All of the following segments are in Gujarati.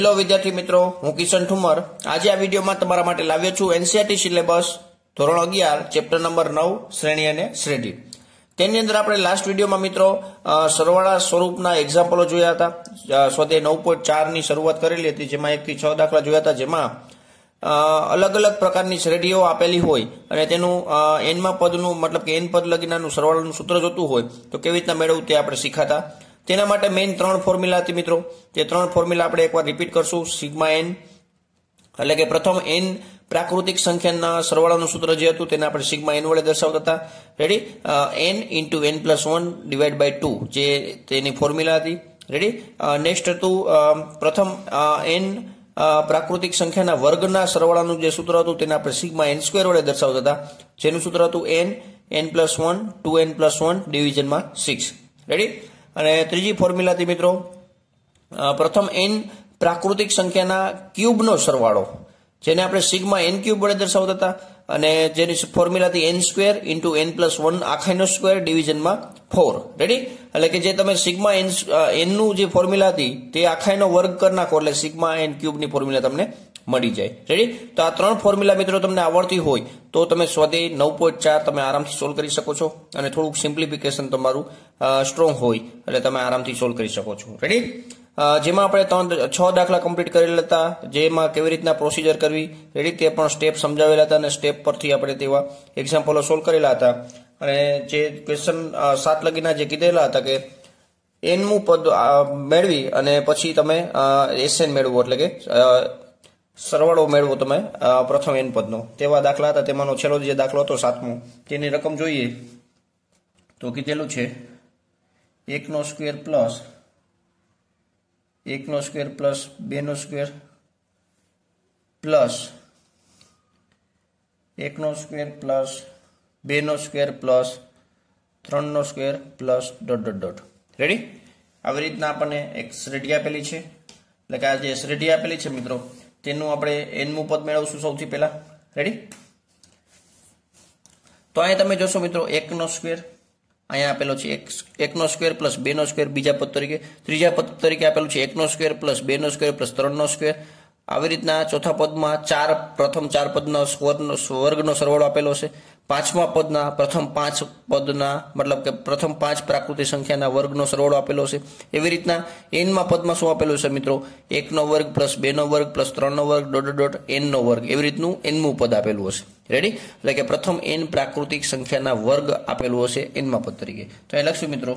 હેલો વિદ્યાર્થી મિત્રો હું કિશન ઠુમર આજે આ વિડીયોમાં તમારા માટે લાવ્યો છું એનસીઆરટી e સિલેબસ ધોરણ અગિયાર ચેપ્ટર નંબર નવ શ્રેણી અને શ્રેણી તેની અંદર આપણે લાસ્ટ વિડીયોમાં મિત્રો સરવાળા સ્વરૂપના એક્ઝામ્પલો જોયા હતા સોદે નવ પોઈન્ટ ચારની શરૂઆત કરેલી હતી જેમાં એકથી છ દાખલા જોયા હતા જેમાં અલગ અલગ પ્રકારની શ્રેણીઓ આપેલી હોય અને તેનું એનમાં પદનું મતલબ કે એન પદ લગીનાનું સરવાળાનું સૂત્ર જોતું હોય તો કેવી રીતના મેળવવું તે આપણે શીખાતા તેના માટે મેઇન ત્રણ ફોર્મ્યુલા હતી મિત્રો તે ત્રણ ફોર્મ્યુલા આપણે એકવાર રિપીટ કરશું સિગ્મા એન એટલે કે પ્રથમ એન પ્રાકૃતિક સંખ્યાના સરવાળાનું સૂત્ર જે હતું તેને આપણે સિગ્મા એન વડે દર્શાવતા હતા ready n into n plus one divide by two જે તેની ફોર્મ્યુલા હતી રેડી નેક્સ્ટ હતું પ્રથમ એન પ્રાકૃતિક સંખ્યાના વર્ગના સરવાળાનું જે સૂત્ર હતું તેને આપણે સિગ્મા એન સ્ક્વેર વડે દર્શાવતા હતા જેનું સૂત્ર હતું n n plus one two n plus one ડિવિઝનમાં સિક્સ રેડી અને ત્રીજી ફોર્મ્યુલાથી મિત્રો પ્રથમ એન પ્રાકૃતિક સંખ્યાના ક્યુબનો સરવાળો જેને આપણે સિગ્મા એન ક્યુબ વડે દર્શાવતા હતા અને જેની ફોર્મ્યુલાથી n square into n plus one આખાનો સ્ક્વેર ડિવિઝનમાં ફોર રેડી એટલે કે જે તમે સિગ્મા એન એનનું જે ફોર્મ્યુલા હતી તે આખાઈનો વર્ગ કરી નાખો એટલે સિગ્મા એન ક્યુબની ફોર્મ્યુલા તમને મળી જાય રેડી તો આ ત્રણ ફોર્મ્યુલા મિત્રો તમને આવડતી હોય તો તમે સ્વદે નવ પોઈન્ટ ચાર તમે આરામથી સોલ્વ કરી શકો છો અને થોડુંક સિમ્પ્લિફિકેશન તમારું સ્ટ્રોંગ હોય એટલે તમે આરામથી સોલ્વ કરી શકો છો રેડી જેમાં આપણે ત્રણ છ દાખલા કમ્પ્લીટ કરેલા હતા જેમાં કેવી રીતના પ્રોસિજર કરવી રેડી તે પણ સ્ટેપ સમજાવેલા હતા અને સ્ટેપ પરથી આપણે તેવા એક્ઝામ્પલો સોલ્વ કરેલા હતા અને જે ક્વેશ્ચન સાત લગીના જે કીધેલા હતા કે એનમું પદ મેળવી અને પછી તમે એસએન મેળવવું એટલે કે સરવાળો મેળવો તમે પ્રથમ એન પદનો તેવા દાખલા હતા તેમાંનો છેલ્લો જે દાખલો હતો સાતમો તેની રકમ જોઈએ તો કીધેલું છે એકનો સ્ક્વેર પ્લસ એકનો સ્ક્વેર પ્લસ બેનો સ્ક્વેર પ્લસ એકનો સ્ક્વેર પ્લસ બેનો સ્ક્વેર પ્લસ ત્રણનો square plus dot dot dot ready આવી રીતના આપણને એક શ્રેઢી આપેલી છે એટલે કે આ જે શ્રેઢી આપેલી છે મિત્રો તેનું આપણે એનમું પદ મેળવશું સૌથી પહેલાં રેડી તો અહીંયા તમે જોશો મિત્રો એકનો સ્ક્વેર અહીંયા આપેલો છે એક એકનો સ્ક્વેર પ્લસ બેનો સ્ક્વેર બીજા પદ તરીકે ત્રીજા પદ તરીકે આપેલું છે એકનો સ્ક્વેર પ્લસ બેનો સ્ક્વેર પ્લસ ત્રણનો સ્ક્વેર આવી રીતના ચોથા પદમાં ચાર પ્રથમ ચાર પદના સ્વરનો વર્ગનો સરવાળો આપેલો છે પાંચમા પદના પ્રથમ પાંચ પદના મતલબ કે પ્રથમ પાંચ પ્રાકૃતિક સંખ્યાના વર્ગનો સરવાળો આપેલો છે એવી રીતના એનમાં પદમાં શું આપેલું છે મિત્રો એકનો વર્ગ પ્લસ બેનો વર્ગ પ્લસ ત્રણનો વર્ગ ડોટ ડોટ એનનો વર્ગ એવી રીતનું એનમું પદ આપેલું હશે રેડી એટલે કે પ્રથમ એન પ્રાકૃતિક સંખ્યાના વર્ગ આપેલું હશે એનમાં પદ તરીકે તો એ લખશું મિત્રો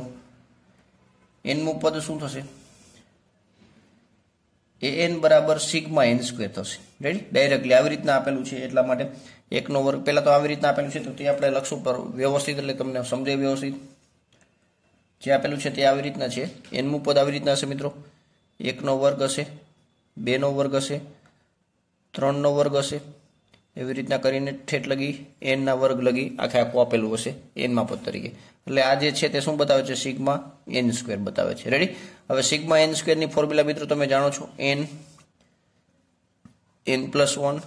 એનમું પદ શું થશે એ એન બરાબર સિગ્મા એન સ્ક્વેર થશે રેડી ડાયરેક્ટલી આવી રીતના આપેલું છે એટલા માટે એકનો વર્ગ પહેલાં તો આવી રીતના આપેલું છે તો તે આપણે લખશું પર વ્યવસ્થિત એટલે તમને સમજાય વ્યવસ્થિત જે આપેલું છે તે આવી રીતના છે એનમું પદ આવી રીતના હશે મિત્રો એકનો વર્ગ હશે બેનો વર્ગ હશે ત્રણનો વર્ગ હશે એવી રીતના કરીને ઠેઠ લગી એનના વર્ગ લગી આખે આખું આપેલું હશે એન માપત તરીકે એટલે આ જે છે તે શું બતાવે છે સિગ્મા એન સ્ક્વેર બતાવે છે રેડી હવે સિગ્મા એન સ્ક્વેરની ફોર્મ્યુલા મિત્રો તમે જાણો છો n n plus one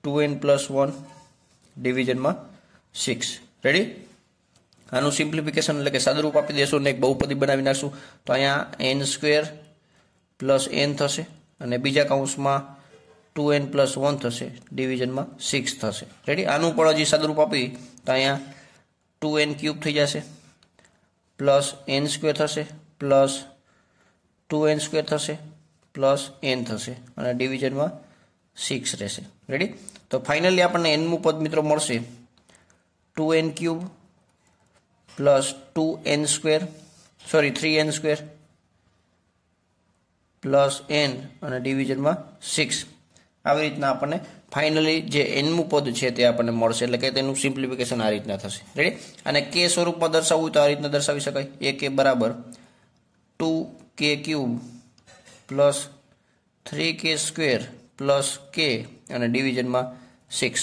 two n plus one ડિવિઝનમાં સિક્સ રેડી આનું સિમ્પ્લિફિકેશન એટલે કે સાદરૂપ આપી દેશું ને એક બહુપદી બનાવી નાખશું તો અહીંયા એન સ્ક્વેર પ્લસ એન થશે અને બીજા કાઉન્સમાં ટુ એન પ્લસ વન થશે ડિવિઝનમાં સિક્સ થશે રેડી આનું પણ હજી સદરૂપ આપી તો અહીંયા ટુ એન ક્યુબ થઈ જશે પ્લસ એન સ્ક્વેર થશે પ્લસ ટુ એન સ્ક્વેર થશે પ્લસ એન થશે અને ડિવિઝનમાં સિક્સ રહેશે રેડી તો ફાઇનલી આપણને એનનું પદ મિત્રો મળશે two n cube plus two n square sorry three n square plus n અને ડિવિઝનમાં સિક્સ આવી રીતના આપણને ફાઇનલી જે એનમું પદ છે તે આપણને મળશે એટલે કે તેનું સિમ્પ્લિફિકેશન આ રીતના થશે રેડી અને કે સ્વરૂપમાં દર્શાવવું તો આ રીતના દર્શાવી શકાય એ કે બરાબર two k cube plus three k square plus k અને ડિવિઝનમાં સિક્સ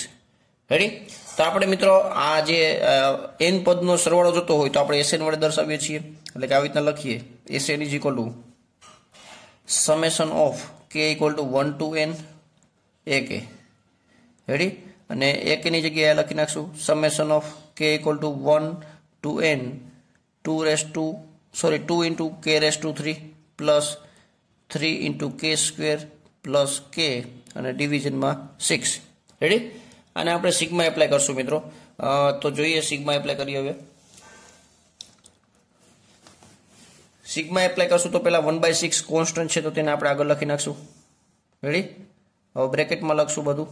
રેડી તો આપણે મિત્રો આ જે એન પદનો સરવાળો જોતો હોય તો આપણે એસએન વડે દર્શાવીએ છીએ એટલે કે આવી રીતના લખીએ S N is equal to summation of k equal to one two n A K ready અને એકની જગ્યાએ લખી નાખશું summation of k equal to one two n two raise to sorry two into k raise to three plus three into k square plus k અને ડિવિઝનમાં સિક્સ રેડી અને આપણે સિગમાં એપ્લાય કરશું મિત્રો તો જોઈએ સિગમાં એપ્લાય કરીએ હવે સિગમાં એપ્લાય કરશું તો પહેલાં વન બાય સિક્સ કોન્સ્ટન્ટ છે તો તેને આપણે આગળ લખી નાખશું રેડી હવે બ્રેકેટમાં લખશું બધું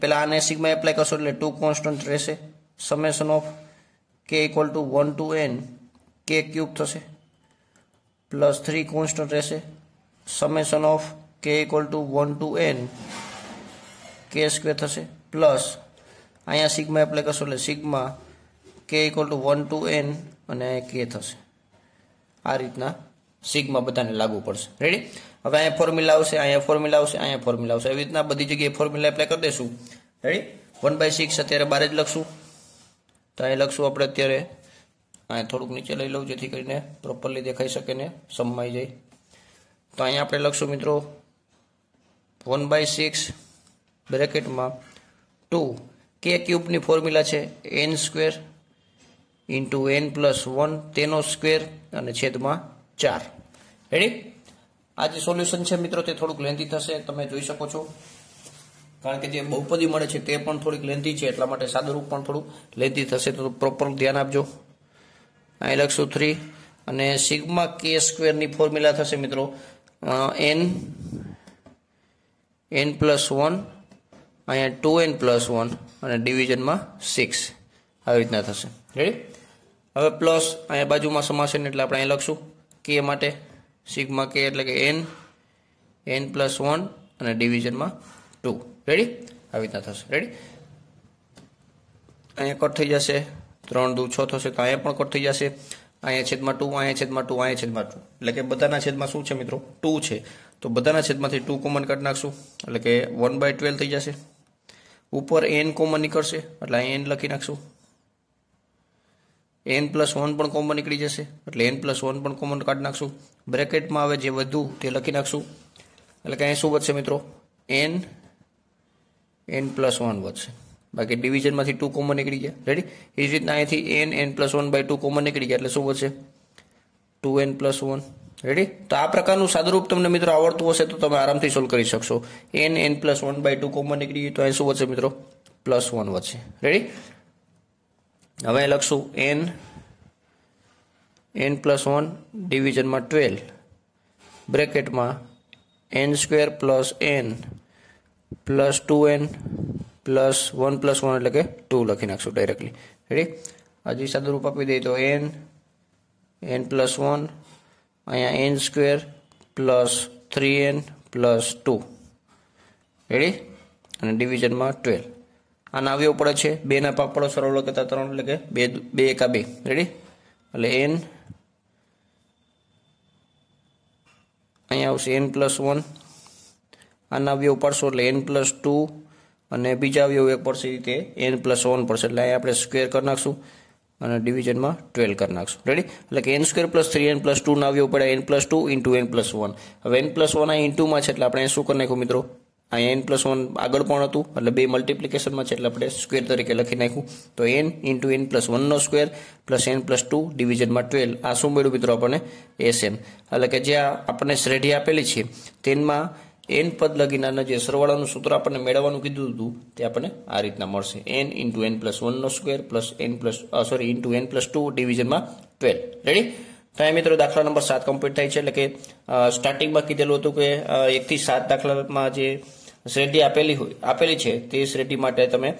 પેલા આને સિગમા એપ્લાય કરશો એટલે ટુ કોન્સ્ટન્ટ રહેશે summation of k equal to one two n k cube થશે પ્લસ થ્રી કોન્સ્ટન્ટ રહેશે summation of k equal to one two n k square થશે પ્લસ અહીંયા સિગ્મા એપ્લાય કરશો એટલે sigma k equal to one two n અને કે થશે આ રીતના સિગ્મા બધાને લાગુ પડશે રેડી હવે અહીંયા ફોર્મ્યુલા આવશે અહીંયા ફોર્મ્યુલા આવશે અહીંયા ફોર્મ્યુલા આવશે એવી રીતના બધી જગ્યાએ ફોર્મ્યુલા એપ્લાય કરી દઈશું રેડી વન બાય સિક્સ અત્યારે બાર જ લખશું તો અહીં લખશું આપણે અત્યારે અહીંયા થોડુંક નીચે લઈ લઉં જેથી કરીને પ્રોપરલી દેખાઈ શકે ને સમમાઈ જાય તો અહીંયા આપણે લખશું મિત્રો વન બાય સિક્સ બ્રેકેટમાં ટુ કે ક્યુબની ફોર્મ્યુલા છે n square into n plus one તેનો સ્ક્વેર અને છેદમાં ચાર રેડી આ જે સોલ્યુશન છે મિત્રો તે થોડુંક લેન્ધી થશે તમે જોઈ શકો છો કારણ કે જે બહુપદી મળે છે તે પણ થોડીક લેન્ધી છે એટલા માટે સાદુરૂપ પણ થોડું લેન્ધી થશે તો પ્રોપર ધ્યાન આપજો અહીં લખશું થ્રી અને સિગમા કે સ્ક્વેરની ફોર્મ્યુલા થશે મિત્રો એન એન પ્લસ વન અહીંયા ટુ એન પ્લસ વન અને ડિવિઝનમાં સિક્સ આવી રીતના થશે રેડી હવે પ્લસ અહીંયા બાજુમાં સમાશે એટલે આપણે અહીં લખશું કે માટે સિગ્મા કે એટલે કે એન એન પ્લસ વન અને ડિવિઝનમાં ટુ રેડી આવી રીતના થશે રેડી અહીંયા કટ થઈ જશે ત્રણ દુ છ થશે તો અહીંયા પણ કટ થઈ જશે અહીંયા છેદમાં ટુ અહીંયા છેદમાં ટુ અહીંયા છેદમાં ટુ એટલે કે બધાના છેદમાં શું છે મિત્રો ટુ છે તો બધાના છેદમાંથી ટુ કોમન કટ નાખશું એટલે કે વન બાય ટ્વેલ્વ થઈ જશે ઉપર એન કોમન નીકળશે એટલે અહીંયા એન લખી નાખશું એન પ્લસ વન પણ કોમન નીકળી જશે એટલે એન પ્લસ વન પણ કોમન કાઢી નાખશું બ્રેકેટમાં આવે જે વધુ તે લખી નાખશું એટલે કે અહીં શું વધશે મિત્રો એન એન પ્લસ વન વધશે બાકી ડિવિઝનમાંથી ટુ કોમન નીકળી ગયા રેડી એ જ રીતના અહીંથી n n plus one by two common નીકળી ગયા એટલે શું વધશે two n plus one ready તો આ પ્રકારનું સાદરૂપ તમને મિત્રો આવડતું હશે તો તમે આરામથી સોલ્વ કરી શકશો n n plus one by two common નીકળી ગયું તો અહીં શું વધશે મિત્રો પ્લસ વન વધશે રેડી હવે લખશું એન એન પ્લસ વન ડિવિઝનમાં ટ્વેલ્વ બ્રેકેટમાં n square plus n plus two n plus one plus one એટલે કે ટુ લખી નાખશું ડાયરેક્ટલી રેડી હજી સાદું રૂપ આપી દઈએ તો એન એન પ્લસ વન અહીંયા n square plus three n plus two ready અને ડિવિઝનમાં ટ્વેલ્વ આના આવ્યો પડે છે બેના ભાગ પડો સરવાળો કરતા ત્રણ એટલે કે બે બે એકા બે રેડી એટલે એન અહીંયા આવશે એન પ્લસ વન આના અવયવ પડશો એટલે એન પ્લસ ટુ અને બીજા આવ્યો એક પડશે રીતે એન પ્લસ વન પડશે એટલે અહીંયા આપણે સ્ક્વેર કરી નાખશું અને ડિવિઝનમાં ટ્વેલ્વ કરી નાખશું રેડી એટલે કે n square plus three n plus ટુના અવયવ પડે n plus two into n plus one હવે એન પ્લસ વન આ ઇન્ટુમાં છે એટલે આપણે શું કરી નાખ્યું મિત્રો અહીંયા એન પ્લસ વન આગળ પણ હતું એટલે બે મલ્ટિપ્લિકેશનમાં છે એટલે આપણે સ્કવેર તરીકે લખી નાખ્યું તો એન ઇન્ટુ એન પ્લસ વનનો square plus n plus two ડિવિઝનમાં ટ્વેલ આ શું મળ્યું મિત્રો આપણને એસ એન એટલે કે જે આપણને શ્રેઢી આપેલી છે તેનમાં એન પદ લગીનાના જે સરવાળાનું સૂત્ર આપણને મેળવવાનું કીધું હતું તે આપણને આ રીતના મળશે એન ઇન્ટુ એન પ્લસ વનનો square plus n plus sorry into n plus two ડિવિઝનમાં ટ્વેલ રેડી તો એ મિત્રો દાખલા નંબર સાત કમ્પ્લીટ થાય છે એટલે કે સ્ટાર્ટિંગમાં કીધેલું હતું કે એકથી સાત દાખલામાં જે શ્રેઢી આપેલી હોય આપેલી છે તે શ્રેઢી માટે તમે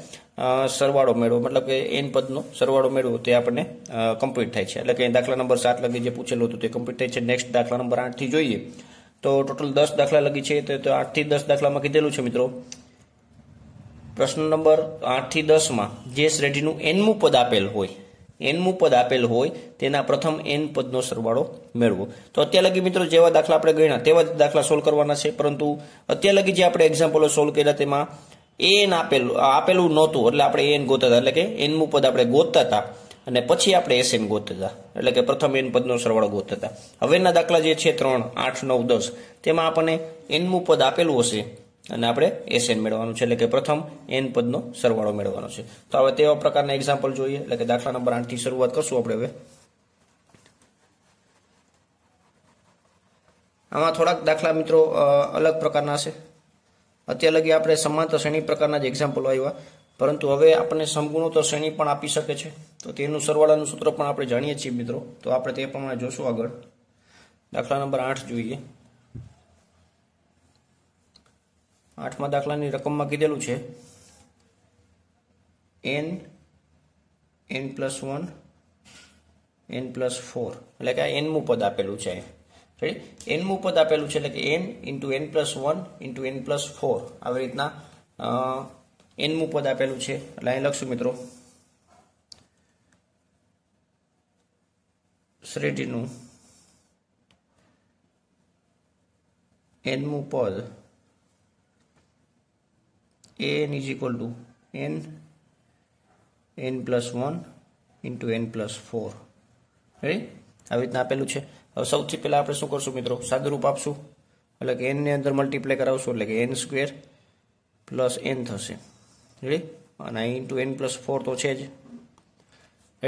સરવાળો મેળવો મતલબ કે એન પદનો સરવાળો મેળવો તે આપણને કમ્પ્લીટ થાય છે એટલે કે દાખલા નંબર સાત લગી જે પૂછેલું હતું તે કમ્પ્લીટ થાય છે નેક્સ્ટ દાખલા નંબર આઠથી જોઈએ તો ટોટલ દસ દાખલા લગી છે તો આઠથી દસ દાખલામાં કીધેલું છે મિત્રો પ્રશ્ન નંબર આઠથી દસમાં જે શ્રેઢીનું એનમું પદ આપેલ હોય એનમું પદ આપેલ હોય તેના પ્રથમ એન પદનો સરવાળો મેળવો તો અત્યાર લગી મિત્રો જેવા દાખલા આપણે ગણ્યા તેવા જ દાખલા સોલ્વ કરવાના છે પરંતુ અત્યાર લગી જે આપણે એક્ઝામ્પલો સોલ્વ કર્યા તેમાં એન આપેલું આપેલું નહોતું એટલે આપણે એન ગોતતા હતા એટલે કે એનમું પદ આપણે ગોતતા હતા અને પછી આપણે એસ એન ગોતતા હતા એટલે કે પ્રથમ એન પદનો સરવાળો ગોતતા હતા હવેના દાખલા જે છે ત્રણ આઠ નવ દસ તેમાં આપણને એનમું પદ આપેલું હશે અને આપણે એસએન મેળવવાનું છે એટલે કે પ્રથમ એન પદનો સરવાળો મેળવવાનો છે તો હવે તેવા પ્રકારના એક્ઝામ્પલ જોઈએ એટલે કે દાખલા નંબર આઠથી શરૂઆત કરશું આપણે હવે આમાં થોડાક દાખલા મિત્રો અલગ પ્રકારના હશે અત્યારે આપણે સમાંતર શ્રેણી પ્રકારના જ એક્ઝામ્પલો આવ્યા પરંતુ હવે આપણને સમગુણોત્તર શ્રેણી પણ આપી શકે છે તો તેનું સરવાળાનું સૂત્ર પણ આપણે જાણીએ છીએ મિત્રો તો આપણે તે પ્રમાણે જોશું આગળ દાખલા નંબર આઠ જોઈએ આઠમા દાખલાની રકમમાં કીધેલું છે n n plus one n plus four એટલે કે આ એનમું પદ આપેલું છે રેડી એનમું પદ આપેલું છે એટલે કે n into n plus one into n plus four આવી રીતના એનમું પદ આપેલું છે એટલે અહીં લખશું મિત્રો શ્રેઢીનું એનમું પદ an is equal to n n plus one into n plus four ready આવી રીતના આપેલું છે હવે સૌથી પહેલાં આપણે શું કરશું મિત્રો સાદુરૂપ આપશું એટલે કે એનની અંદર મલ્ટીપ્લાય કરાવશું એટલે કે એન સ્ક્વેર પ્લસ એન થશે રેડી અને અહીં ઇન્ટુ એન પ્લસ ફોર તો છે જ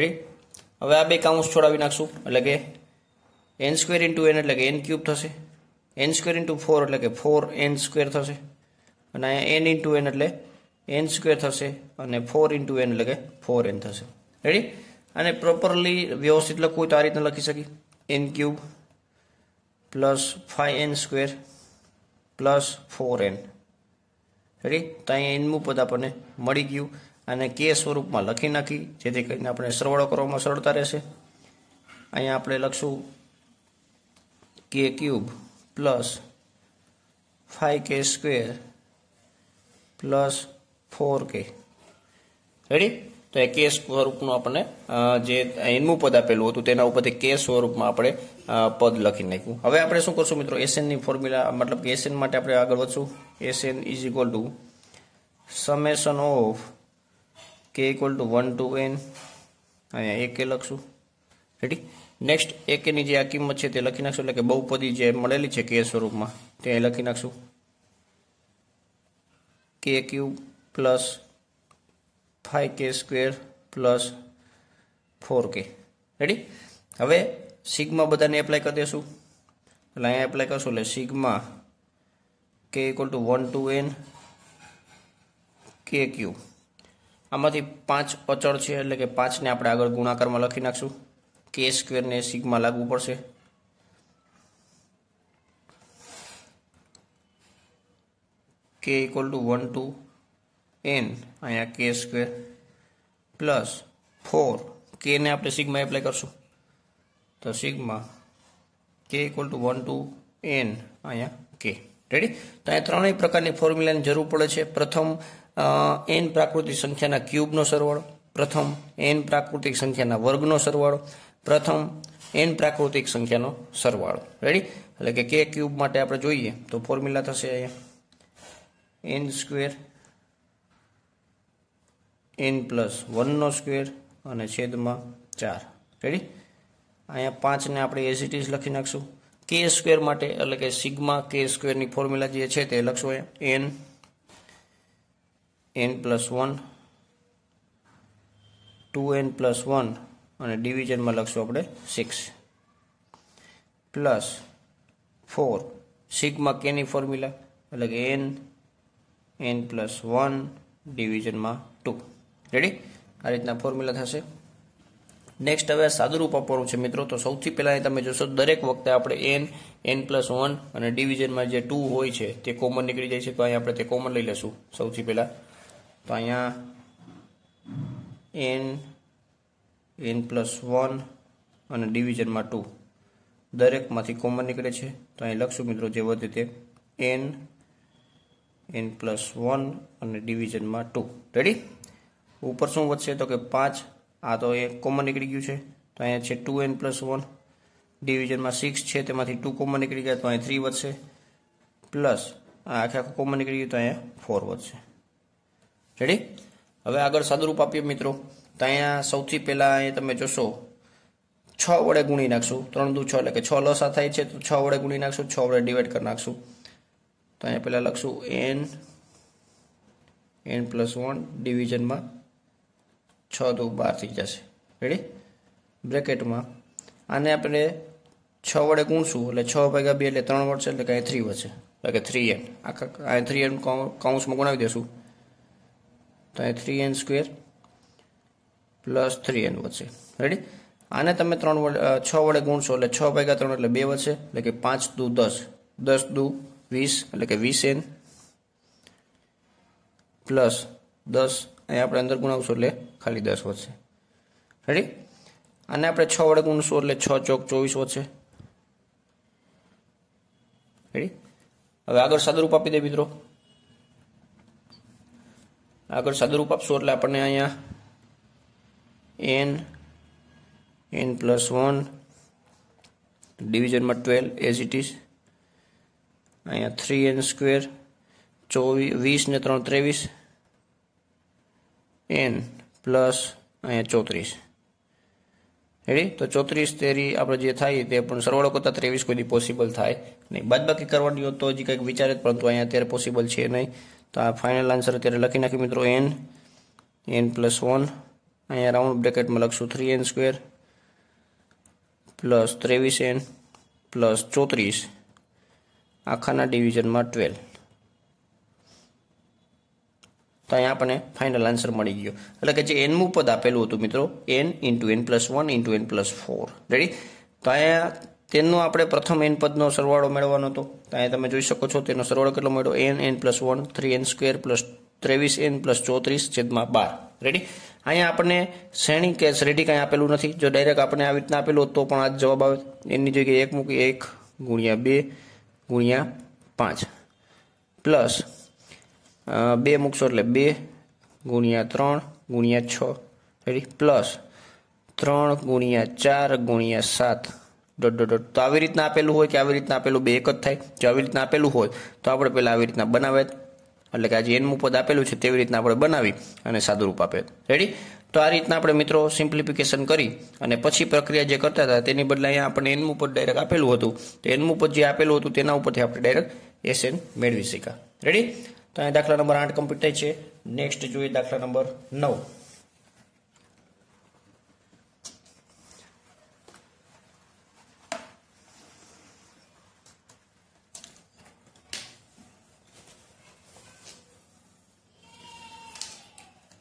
રેડી હવે આ બે કાઉન્સ છોડાવી નાખશું એટલે કે એન સ્ક્વેર ઇન્ટુ એન એટલે કે એન ક્યુબ થશે એન સ્ક્વેર ઇન્ટુ ફોર એટલે કે ફોર એન સ્ક્વેર થશે અને અહીંયા એન ઇન્ટુ એન એટલે એન સ્ક્વેર થશે અને ફોર ઇન્ટુ એન એટલે કે ફોર એન થશે રેડી અને પ્રોપરલી વ્યવસ્થિત લખવું તો આ રીતના લખી શકી n cube plus five n square plus four n ready તો અહીંયા એનમું પદ આપણને મળી ગયું અને કે સ્વરૂપમાં લખી નાખી જેથી કરીને આપણે સરવાળો કરવામાં સરળતા રહેશે અહીંયા આપણે લખશું k cube plus five k square plus four k ready તો એ કે સ્વરૂપનું આપણને જે એનું પદ આપેલું હતું તેના ઉપરથી કે સ્વરૂપમાં આપણે પદ લખી નાખ્યું હવે આપણે શું કરશું મિત્રો એસએનની ફોર્મ્યુલા મતલબ કે એસએન માટે આપણે આગળ વધશું S N is equal to summation of k equal to one two n અહીંયા એ કે લખશું રેડી નેક્સ્ટ એકેની જે આ કિંમત છે તે લખી નાખશું એટલે કે બહુપદી જે મળેલી છે કે સ્વરૂપમાં તે લખી નાખશું k cube plus five k square plus four k ready હવે સિગમાં બધાને એપ્લાય કરી દેશું એટલે અહીંયા એપ્લાય કરશું એટલે sigma k equal to one two n k cube આમાંથી પાંચ અચળ છે એટલે કે પાંચને આપણે આગળ ગુણાકારમાં લખી નાખશું કે સ્ક્વેરને સિગમાં લાગવું પડશે k equal to one two n અહીંયા કે સ્ક્વેર પ્લસ ફોર કેને આપણે સિગ્મા એપ્લાય કરશું તો sigma k equal to one two n અહીંયા કે રેડી તો અહીંયા ત્રણેય પ્રકારની ફોર્મ્યુલાની જરૂર પડે છે પ્રથમ એન પ્રાકૃતિક સંખ્યાના ક્યુબનો સરવાળો પ્રથમ એન પ્રાકૃતિક સંખ્યાના વર્ગનો સરવાળો પ્રથમ એન પ્રાકૃતિક સંખ્યાનો સરવાળો રેડી એટલે કે કે ક્યુબ માટે આપણે જોઈએ તો ફોર્મ્યુલા થશે અહીંયા એન સ્ક્વેર એન પ્લસ વનનો સ્ક્વેર અને છેદમાં ચાર રેડી અહીંયા પાંચને આપણે એસિટીસ લખી નાખશું કે સ્ક્વેર માટે એટલે કે સિગમા કે સ્ક્વેરની ફોર્મ્યુલા જે છે તે લખશો અહીંયા n n plus one two n plus one અને ડિવિઝનમાં લખશું આપણે સિક્સ પ્લસ ફોર સિગમા કેની ફોર્મ્યુલા એટલે કે એન એન પ્લસ વન ડિવિઝનમાં ટુ રેડી આ રીતના ફોર્મ્યુલા થશે નેક્સ્ટ હવે સાદુરૂપ આપવાનું છે મિત્રો તો સૌથી પહેલાં તમે જોશો દરેક વખતે આપણે એન એન પ્લસ વન અને ડિવિઝનમાં જે ટુ હોય છે તે કોમન નીકળી જાય છે તો અહીંયા આપણે તે કોમન લઈ લેશું સૌથી પહેલાં તો અહીંયા એન એન પ્લસ વન અને ડિવિઝનમાં ટુ દરેકમાંથી કોમન નીકળે છે તો અહીં લખશું મિત્રો જે વધે તે એન એન પ્લસ વન અને ડિવિઝનમાં ટુ રેડી ઉપર શું વધશે તો કે પાંચ આ તો એ કોમન નીકળી ગયું છે તો અહીંયા છે ટુ એન પ્લસ વન ડિવિઝનમાં સિક્સ છે તેમાંથી ટુ કોમન નીકળી ગયા તો અહીંયા થ્રી વધશે પ્લસ આ આખે આખું કોમન નીકળી ગયું તો અહીંયા ફોર વધશે રેડી હવે આગળ સાદુરૂપ આપીએ મિત્રો તો અહીંયા સૌથી પહેલાં અહીંયા તમે જોશો છ વડે ગુણી નાખશું ત્રણ દુ છ એટલે કે છ લસા થાય છે તો છ વડે ગુણી નાખશું છ વડે ડિવાઈડ કરી નાખશું તો અહીંયા પહેલાં લખશું એન એન પ્લસ વન ડિવિઝનમાં છ તો બાર થઈ જશે રેડી બ્રેકેટમાં આને આપણે છ વડે ગુણશું એટલે છ ભાગ્યા બે એટલે ત્રણ વધશે એટલે કાંઈ થ્રી વધશે એટલે કે થ્રી એન આખા આ થ્રી એન કાઉન્સમાં ગુણાવી દેશું તો અહીં three n square plus three n વધશે રેડી આને તમે ત્રણ વડે છ વડે ગુણશો એટલે છ ભાગ્યા ત્રણ એટલે બે વધશે એટલે કે પાંચ દુ દસ દસ દુ વીસ એટલે કે વીસ એન પ્લસ દસ અહીંયા આપણે અંદર ગુણાવશું એટલે ખાલી દસ વધશે રેડી આને આપણે છ વડે ગુણશું એટલે છ ચોક ચોવીસ વધશે રેડી હવે આગળ સાદુરૂપ આપી દે મિત્રો આગળ સાદુરૂપ આપશું એટલે આપણને અહીંયા એન એન પ્લસ વન ડિવિઝનમાં ટ્વેલ્વ એઝ ઇટ ઇઝ અહીંયા થ્રી એન સ્ક્વેર ચોવીસ વીસ ને ત્રણ ત્રેવીસ એન પ્લસ અહીંયા ચોત્રીસ રેડી તો ચોત્રીસ તેરી આપણે જે થાય તે પણ સરવાળો કરતા ત્રેવીસ કોઈ પોસિબલ થાય નહીં બાદબાકી કરવાની હોય તો હજી કંઈક વિચારે પરંતુ અહીંયા અત્યારે પોસિબલ છે નહીં તો આ ફાઇનલ આન્સર અત્યારે લખી નાખી મિત્રો એન એન પ્લસ વન અહીંયા રાઉન્ડ બ્રેકેટમાં લખશું થ્રી એન સ્ક્વેર પ્લસ ત્રેવીસ એન પ્લસ ચોત્રીસ આખાના ડિવિઝનમાં ટ્વેલ્વ તો અહીંયા આપણને ફાઇનલ આન્સર મળી ગયો એટલે કે જે એનમું પદ આપેલું હતું મિત્રો n into n plus one into n plus four ready તો અહીંયા તેનો આપણે પ્રથમ એન પદનો સરવાળો મેળવવાનો હતો તો અહીંયા તમે જોઈ શકો છો તેનો સરવાળો કેટલો મળ્યો n n plus one three n square plus ત્રેવીસ એન પ્લસ ચોત્રીસ છેદમાં બાર રેડી અહીંયા આપણને શ્રેણી કે શ્રેણી કંઈ આપેલું નથી જો ડાયરેક્ટ આપણને આવી રીતના આપેલું તો પણ આ જવાબ આવે એની જગ્યાએ એક મૂકી એક ગુણ્યા બે ગુણ્યા પાંચ પ્લસ બે મૂકશો એટલે બે ગુણ્યા ત્રણ ગુણ્યા છ રેડી પ્લસ ત્રણ ગુણ્યા ચાર ગુણ્યા સાત ડોટ ડોટ ડોટ તો આવી રીતના આપેલું હોય કે આવી રીતના આપેલું બે એક જ થાય જો આવી રીતના આપેલું હોય તો આપણે પહેલાં આવી રીતના બનાવે એટલે કે આજે એનમું પદ આપેલું છે તેવી રીતના આપણે બનાવી અને સાદુરૂપ આપે રેડી તો આ રીતના આપણે મિત્રો સિમ્પ્લિફિકેશન કરી અને પછી પ્રક્રિયા જે કરતા હતા તેની બદલે અહીંયા આપણે એનમ ઉપર ડાયરેક્ટ આપેલું હતું તો એનમું પદ જે આપેલું હતું તેના ઉપરથી આપણે ડાયરેક્ટ એસ એન મેળવી શક્યા રેડી તો અહીંયા દાખલા નંબર આઠ કમ્પ્યુટર છે નેક્સ્ટ જોઈએ દાખલા નંબર નવ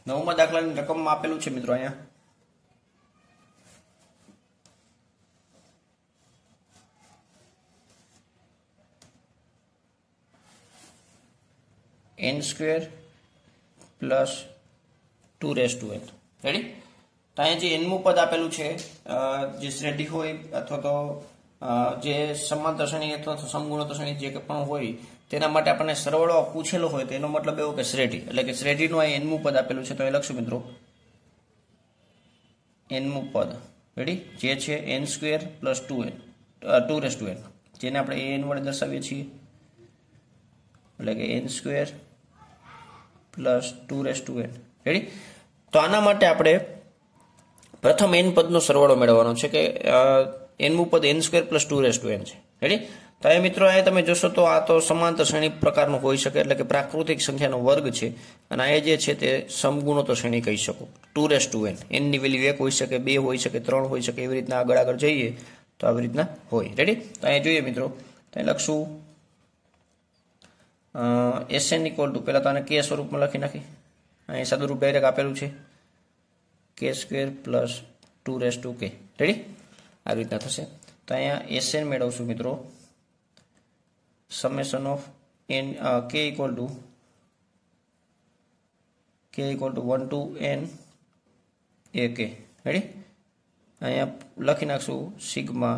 નવમા દાખલાની રકમ આપેલું છે મિત્રો અહીંયા n square plus two raise to n ready તો અહીંયા જે એનમું પદ આપેલું છે જે શ્રેઢી હોય અથવા તો જે સમાન શ્રેણી અથવા તો સમગુણોત્તર શ્રેણી જે પણ હોય તેના માટે આપણને સરવાળો પૂછેલો હોય તો એનો મતલબ એવો કે શ્રેઢી એટલે કે શ્રેઢીનું આ એનમું પદ આપેલું છે તો એ લખશું મિત્રો એનમું પદ રેડી જે છે n square plus two n two raise to n જેને આપણે એન વડે દર્શાવીએ છીએ એટલે કે n square plus two raise to n ready તો આના માટે આપણે પ્રથમ એન પદનો સરવાળો મેળવવાનો છે કે એનમું પદ n square plus two raise to n છે રેડી તો એ મિત્રો અહીંયા તમે જોશો તો આ તો સમાંતર શ્રેણી પ્રકારનું હોઈ શકે એટલે કે પ્રાકૃતિક સંખ્યાનો વર્ગ છે અને આ જે છે તે સમગુણોત્તર શ્રેણી કહી શકો ટુ રેસ ટુ એન એનની વેલ્યુ એક હોઈ શકે બે હોઈ શકે ત્રણ હોઈ શકે એવી રીતના આગળ આગળ જઈએ તો આવી રીતના હોય રેડી તો અહીંયા જોઈએ મિત્રો તો લખશું એસએન ઇક્વલ ટુ પહેલાં તો આને કે સ્વરૂપમાં લખી નાખી અહીં સદુરૂપ ડાયરેક્ટ આપેલું છે k square plus two raise to k ready આવી રીતના થશે તો અહીંયા એસએન મેળવશું મિત્રો summation of n uh, k equal to k equal to 1 to n ak ready અહીંયા લખી નાખશું sigma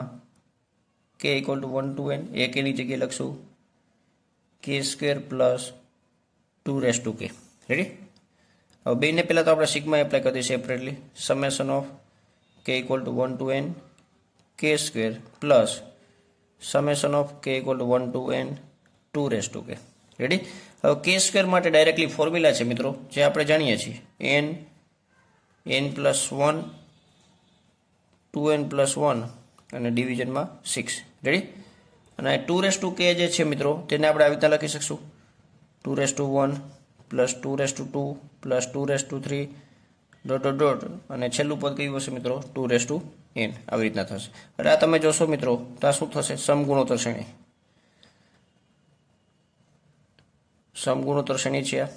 k equal to one two n a કેની જગ્યાએ લખશું k square plus two raise to k ready હવે બેને પહેલાં તો આપણે સિગમા એપ્લાય કરી દઈએ separately summation of k equal to one two n k square plus summation of k equal one two n two raise to k ready હવે કે સ્ક્વેર માટે ડાયરેક્ટલી ફોર્મ્યુલા છે મિત્રો જે આપણે જાણીએ છીએ n n plus one two n plus one અને ડિવિઝનમાં સિક્સ રેડી અને ટુ રેસ ટુ કે જે છે મિત્રો તેને આપણે આવી રીતના લખી શકશું two raise to one plus two raise to two plus two raise to three dot dot dot અને છેલ્લું પદ કયું હશે મિત્રો ટુ રેસ ટુ એન આવી રીતના થશે એટલે આ તમે જોશો મિત્રો તો આ શું થશે સમગુણોત્તર શ્રેણી સમગુણોત્તર શ્રેણી છે આ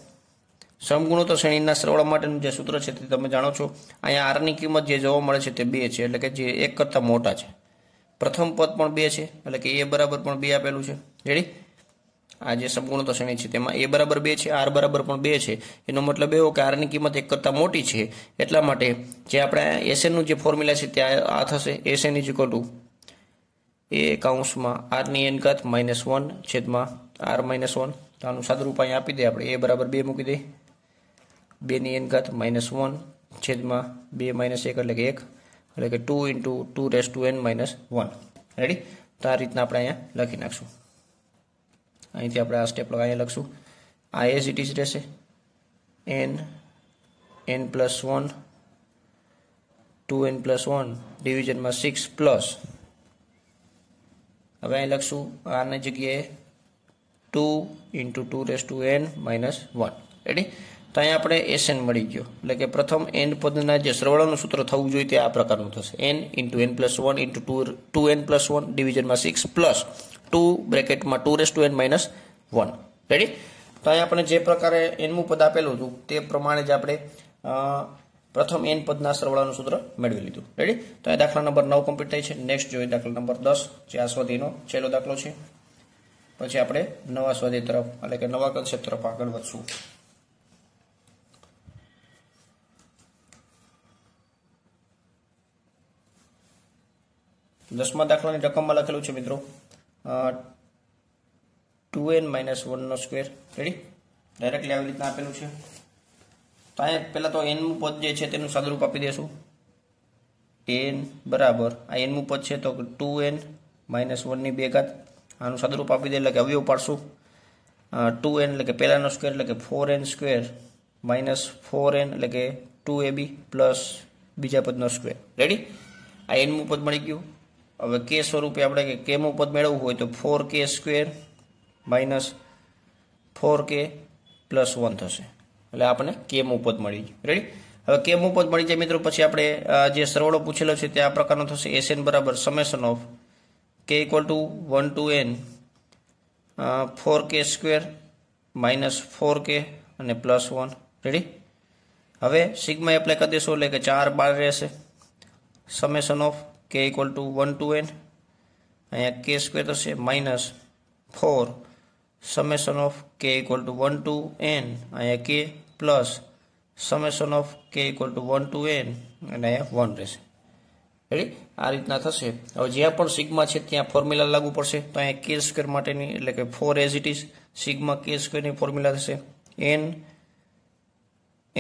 સમગુણોત્તર શ્રેણીના સરવાળા માટેનું જે સૂત્ર છે તે તમે જાણો છો અહીંયા આરની કિંમત જે જોવા મળે છે તે બે છે એટલે કે જે એક કરતાં મોટા છે પ્રથમ પદ પણ બે છે એટલે કે એ બરાબર પણ બે આપેલું છે રેડી આ જે સંપૂર્ણતા શ્રેણી છે તેમાં એ બરાબર બે છે આર બરાબર પણ બે છે એનો મતલબ એવો કે આરની કિંમત એક કરતા મોટી છે એટલા માટે જે આપણે એસએનનું જે ફોર્મ્યુલા છે ત્યાં આ થશે S n is equal to a કાઉન્સમાં આરની એનકત ઘાત માઇનસ વન છેદમાં આર માઇનસ વન આનું સાદું રૂપ આપી દઈએ આપણે એ બરાબર બે મૂકી દઈએ બેની એનકત ઘાત માઇનસ વન છેદમાં બે માઇનસ એક એટલે કે એક એટલે કે two into two raise to N minus minus ready તો આ રીતના આપણે અહીંયા લખી નાખશું અહીંથી આપણે આ સ્ટેપ લગાવીને લખશું આ એઝ ઇટ ઇઝ રહેશે n n plus one two n plus one ડિવિઝનમાં સિક્સ પ્લસ હવે અહીં લખશું આની જગ્યાએ two into two raise to N minus minus ready તો અહીંયા આપણે એસ એન મળી ગયો એટલે કે પ્રથમ એન પદના જે સરવાળાનું સૂત્ર થવું જોઈએ તે આ પ્રકારનું થશે n into n plus one into two two n plus one ડિવિઝનમાં સિક્સ પ્લસ ટુ બ્રેકેટમાં two raise to N minus minus ready તો અહીંયા આપણે જે પ્રકારે એનમું પદ આપેલું હતું તે પ્રમાણે જ આપણે પ્રથમ એન પદના સરવાળાનું સૂત્ર મેળવી લીધું રેડી તો આ દાખલા નંબર નવ કમ્પ્લીટ થાય છે નેક્સ્ટ જોઈએ દાખલા નંબર દસ જે આ છેલ્લો દાખલો છે પછી આપણે નવા સ્વાધ્યાય તરફ એટલે કે નવા કન્સેપ્ટ તરફ આગળ વધશું દસમા દાખલાની રકમમાં લખેલું છે મિત્રો ટુ એન માઇનસ વનનો સ્ક્વેર રેડી ડાયરેક્ટલી આવી રીતના આપેલું છે તો અહીંયા પહેલાં તો એનમું પદ જે છે તેનું સાદુરૂપ આપી દેશું એન બરાબર આ એનમું પદ છે તો ટુ એન માઇનસ વનની બે ઘાત આનું સાદુરૂપ આપી દે એટલે કે અવયવ પાડશું ટુ એન એટલે કે પહેલાંનો સ્ક્વેર એટલે કે four n square minus four n એટલે કે ટુ એ બી પ્લસ બીજા પદનો સ્ક્વેર રેડી આ એનમું પદ મળી ગયું હવે કે સ્વરૂપે આપણે કેમું પદ મેળવવું હોય તો four k square minus four k plus one થશે એટલે આપણને કેમું પદ મળી જાય રેડી હવે કેમું પદ મળી જાય મિત્રો પછી આપણે જે સરવાળો પૂછેલો છે તે આ પ્રકારનો થશે એસએન બરાબર summation of k equal to one two n four k square minus four k અને પ્લસ વન રેડી હવે સિગ્મા એપ્લાય કરી દેશો એટલે કે ચાર બાર રહેશે summation of k equal to one two n અહીંયા કે સ્ક્વેર થશે minus four summation of k equal to one two n અહીંયા k plus summation of k equal to one two n અને અહીંયા વન રહેશે રેડી આ રીતના થશે હવે જ્યાં પણ સિગ્મા છે ત્યાં ફોર્મ્યુલા લાગુ પડશે તો અહીંયા કે સ્ક્વેર માટેની એટલે કે four as it is sigma k સ્ક્વેરની ફોર્મ્યુલા થશે n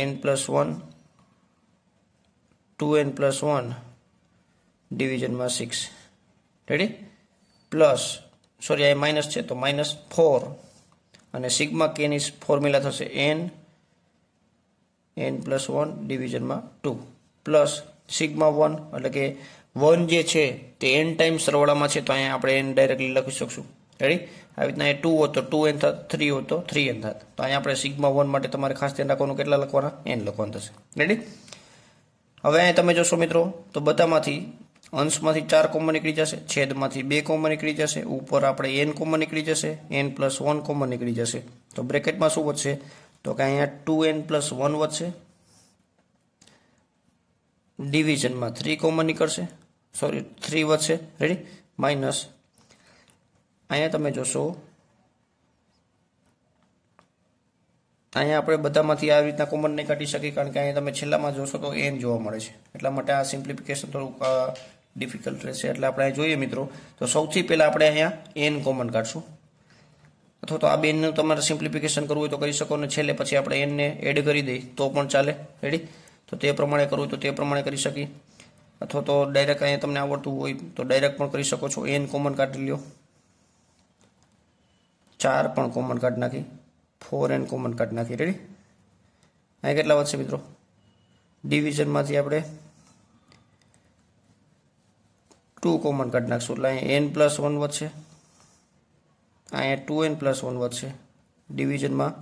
n plus one two n plus one ડિવિઝનમાં સિક્સ રેડી પ્લસ સોરી આ માઇનસ છે તો માઇનસ ફોર અને સિગ્મા કેની ફોર્મ્યુલા થશે એન એન પ્લસ વન ડિવિઝનમાં ટુ પ્લસ સિગ્મા વન એટલે કે વન જે છે તે એન ટાઈમ સરવાળામાં છે તો અહીંયા આપણે એન ડાયરેક્ટલી લખી શકશું રેડી આવી રીતના એ ટુ હતો ટુ એન થાત થ્રી હતો થ્રી એન થાત તો અહીંયા આપણે સિગ્મા વન માટે તમારે ખાસ ધ્યાન રાખવાનું કેટલા લખવાના એન લખવાનું થશે રેડી હવે અહીંયા તમે જોશો મિત્રો તો બધામાંથી અંશમાંથી ચાર કોમન નીકળી જશે છેદમાંથી બે કોમન નીકળી જશે ઉપર આપણે એન કોમન નીકળી જશે એન પ્લસ વન કોમન નીકળી જશે તો બ્રેકેટમાં શું વધશે તો કે અહીંયા ટુ એન પ્લસ વન વધશે ડિવિઝનમાં થ્રી કોમન નીકળશે સોરી થ્રી વધશે રેડી માઇનસ અહીંયા તમે જોશો અહીંયા આપણે બધામાંથી આવી રીતના કોમન નહીં કાઢી શકીએ કારણ કે અહીંયા તમે છેલ્લામાં જોશો તો એન જોવા મળે છે એટલા માટે આ સિમ્પ્લિફિકેશન થોડુંક ડિફિકલ્ટ રહેશે એટલે આપણે જોઈએ મિત્રો તો સૌથી પહેલાં આપણે અહીંયા એન કોમન કાઢશું અથવા તો આ બેનનું તમારે સિમ્પ્લિફિકેશન કરવું હોય તો કરી શકો ને છેલ્લે પછી આપણે એનને એડ કરી દઈએ તો પણ ચાલે રેડી તો તે પ્રમાણે કરવું તો તે પ્રમાણે કરી શકીએ અથવા તો ડાયરેક્ટ અહીંયા તમને આવડતું હોય તો ડાયરેક્ટ પણ કરી શકો છો એન કોમન કાઢી લ્યો ચાર પણ કોમન કાઢ નાખી ફોર એન કોમન કાઢ નાખી રેડી અહીંયા કેટલા વધશે મિત્રો ડિવિઝનમાંથી આપણે ટુ કોમન કાઢી નાખશું એટલે અહીંયા એન પ્લસ વન વધશે અહીંયા ટુ એન પ્લસ વન વધશે ડિવિઝનમાં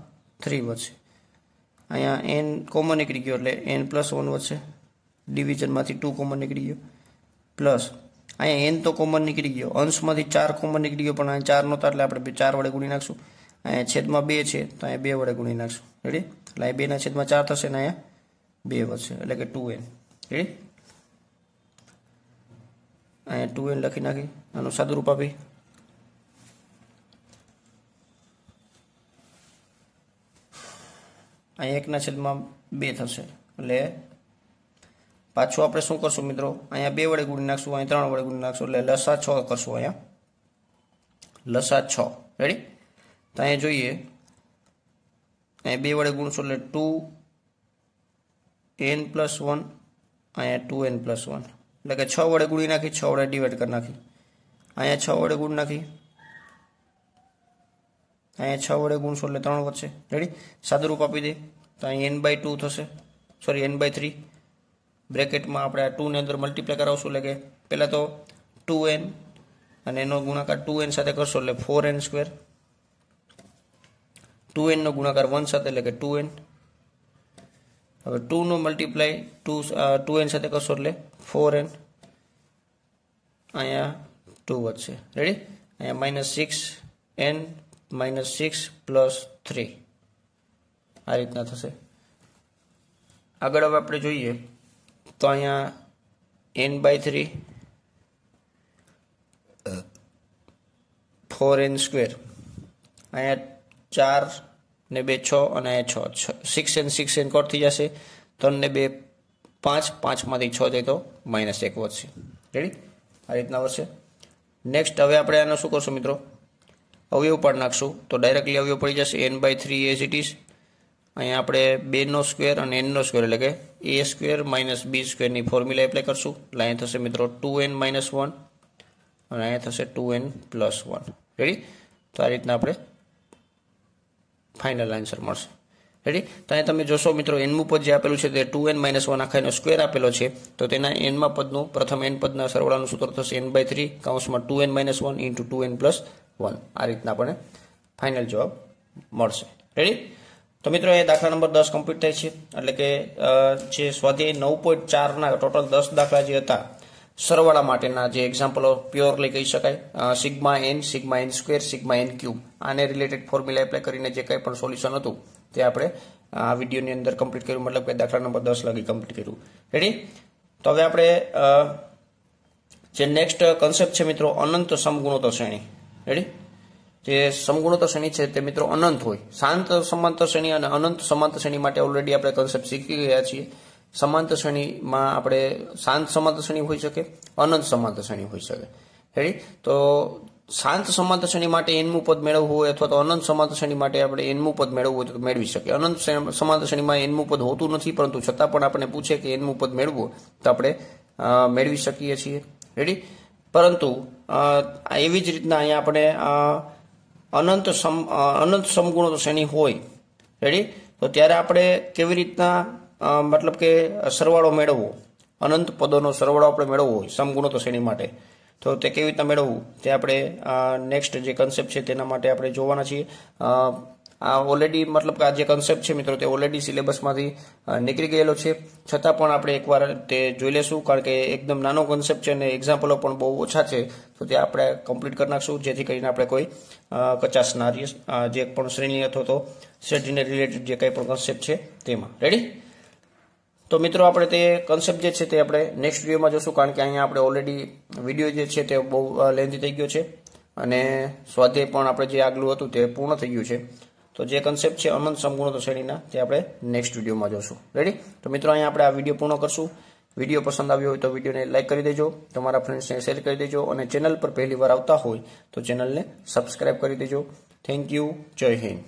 થ્રી વધશે અહીંયા એન કોમન નીકળી ગયો એટલે એન પ્લસ વન વધશે ડિવિઝનમાંથી ટુ કોમન નીકળી ગયો પ્લસ અહીંયા એન તો કોમન નીકળી ગયો અંશમાંથી ચાર કોમન નીકળી ગયો પણ અહીંયા ચાર નહોતા એટલે આપણે ચાર વડે ગુણી નાખશું અહીંયા છેદમાં બે છે તો અહીંયા બે વડે ગુણી નાખશું રેડી એટલે અહીંયા બેના છેદમાં ચાર થશે ને અહીંયા બે વધશે એટલે કે ટુ એન રેડી અહીંયા ટુ એન લખી નાખી આનું સાદુરૂપ આપી અહીંયા એકના છેદમાં બે થશે એટલે પાછું આપણે શું કરશું મિત્રો અહીંયા બે વડે ગુણી નાખશું અહીંયા ત્રણ વડે ગુણી નાખશું એટલે લસા છ કરશું અહીંયા લસા છ રેડી તો અહીંયા જોઈએ અહીંયા બે વડે ગુણશું એટલે ટુ એન પ્લસ વન અહીંયા ટુ એન પ્લસ વન એટલે કે છ વડે ગુણી નાખી છ વડે ડિવાઈડ કરી નાખી અહીંયા છ વડે ગુણ નાખી અહીંયા છ વડે ગુણશો એટલે ત્રણ વધશે રેડી સાદુરૂપ આપી દે તો અહીં એન બાય ટુ થશે સોરી એન બાય થ્રી બ્રેકેટમાં આપણે આ ટુની અંદર મલ્ટીપ્લાય કરાવશું એટલે કે પહેલાં તો ટુ એન અને એનો ગુણાકાર ટુ એન સાથે કરશો એટલે ફોર એન સ્ક્વેર ટુ એનનો ગુણાકાર વન સાથે એટલે કે ટુ એન હવે ટુ ટુનો મલ્ટીપ્લાય ટુ ટુ એન સાથે કરશો એટલે ફોર એન અહીંયા ટુ વધશે રેડી અહીંયા minus six n minus six plus three આ રીતના થશે આગળ હવે આપણે જોઈએ તો અહીંયા n by three four n square અહીંયા ચાર ને બે છ અને છ six and six and cut થઈ જશે ત્રણ ને બે પાંચ પાંચમાંથી છ જાય તો માઇનસ એક વધશે રેડી આ રીતના વધશે નેક્સ્ટ હવે આપણે આનો શું કરશું મિત્રો અવયવ પણ નાખશું તો ડાયરેક્ટલી અવયવ પડી જશે એન બાય થ્રી એ ઇટ અહીંયા આપણે બેનો સ્ક્વેર અને એનનો સ્ક્વેર એટલે કે a square minus b square formula apply કરશું એટલે થશે મિત્રો ટુ એન માઇનસ વન અને અહીંયા થશે two n plus one ready તો આ રીતના આપણે ફાઇનલ આન્સર મળશે રેડી તો અહીંયા તમે જોશો મિત્રો એનમું પદ જે આપેલું છે તે ટુ એન માઇનસ વન આખાનો સ્ક્વેર આપેલો છે તો તેના એનમાં પદનું પ્રથમ એન પદના સરવાળાનું સૂત્ર થશે એન બાય થ્રી કાઉન્સમાં two N minus one into two n plus one આ રીતના આપણે ફાઇનલ જવાબ મળશે રેડી તો મિત્રો એ દાખલા નંબર દસ કમ્પ્લીટ થાય છે એટલે કે જે સ્વાધ્યાય નવ પોઈન્ટ ચારના ટોટલ દસ દાખલા જે હતા સરવાળા માટેના જે એક્ઝામ્પલો પ્યોરલી કહી શકાય sigma n sigma n square sigma n cube આને રિલેટેડ ફોર્મ્યુલા એપ્લાય કરીને જે કંઈ પણ સોલ્યુશન હતું તે આપણે આ વિડીયોની અંદર કમ્પ્લીટ કર્યું મતલબ કે દાખલા નંબર દસ લાગી કમ્પ્લીટ કર્યું રેડી તો હવે આપણે જે નેક્સ્ટ કન્સેપ્ટ છે મિત્રો અનંત સમગુણોત્તર શ્રેણી રેડી જે સમગુણોત્તર શ્રેણી છે તે મિત્રો અનંત હોય શાંત સમાંતર શ્રેણી અને અનંત સમાંતર શ્રેણી માટે ઓલરેડી આપણે કન્સેપ્ટ શીખી ગયા છીએ સમાંતર શ્રેણીમાં આપણે શાંત સમાંતર શ્રેણી હોઈ શકે અનંત સમાંતર શ્રેણી હોઈ શકે હેડી તો શાંત સમાંતર શ્રેણી માટે એનમું પદ મેળવવું હોય અથવા તો અનંત સમાંતર શ્રેણી માટે આપણે એનમું પદ મેળવવું હોય તો મેળવી શકીએ અનંત સમાંતર શ્રેણીમાં એનમું પદ હોતું નથી પરંતુ છતાં પણ આપણે પૂછે કે એનમું પદ મેળવવું તો આપણે મેળવી શકીએ છીએ રેડી પરંતુ એવી જ રીતના અહીંયા આપણે અનંત સમ અનંત સમગુણો શ્રેણી હોય રેડી તો ત્યારે આપણે કેવી રીતના મતલબ કે સરવાળો મેળવવો અનંત પદોનો સરવાળો આપણે મેળવવો હોય તો શ્રેણી માટે તો તે કેવી રીતના મેળવવું તે આપણે નેક્સ્ટ જે કન્સેપ્ટ છે તેના માટે આપણે જોવાના છીએ આ ઓલરેડી મતલબ કે આ જે કન્સેપ્ટ છે મિત્રો તે ઓલરેડી સિલેબસમાંથી નીકળી ગયેલો છે છતાં પણ આપણે એકવાર તે જોઈ લેશું કારણ કે એકદમ નાનો કન્સેપ્ટ છે અને એક્ઝામ્પલો પણ બહુ ઓછા છે તો તે આપણે કમ્પ્લીટ કરી નાખશું જેથી કરીને આપણે કોઈ કચાસ ના જે પણ શ્રેણી અથવા તો શ્રેણીને રિલેટેડ જે કંઈ પણ કન્સેપ્ટ છે તેમાં રેડી તો મિત્રો આપણે તે કન્સેપ્ટ જે છે તે આપણે નેક્સ્ટ વિડીયોમાં જોશું કારણ કે અહીંયા આપણે ઓલરેડી વિડીયો જે છે તે બહુ લેન્ધી થઈ ગયો છે અને સ્વાધ્યાય પણ આપણે જે આગલું હતું તે પૂર્ણ થઈ ગયું છે તો જે કન્સેપ્ટ છે અનંત સંપૂર્ણ શ્રેણીના તે આપણે નેક્સ્ટ વિડીયોમાં જોશું રેડી તો મિત્રો અહીંયા આપણે આ વિડીયો પૂર્ણ કરશું વિડીયો પસંદ આવ્યો હોય તો વિડીયોને લાઇક કરી દેજો તમારા ફ્રેન્ડ્સને શેર કરી દેજો અને ચેનલ પર પહેલી વાર આવતા હોય તો ચેનલને સબસ્ક્રાઇબ કરી દેજો થેન્ક યુ જય હિન્દ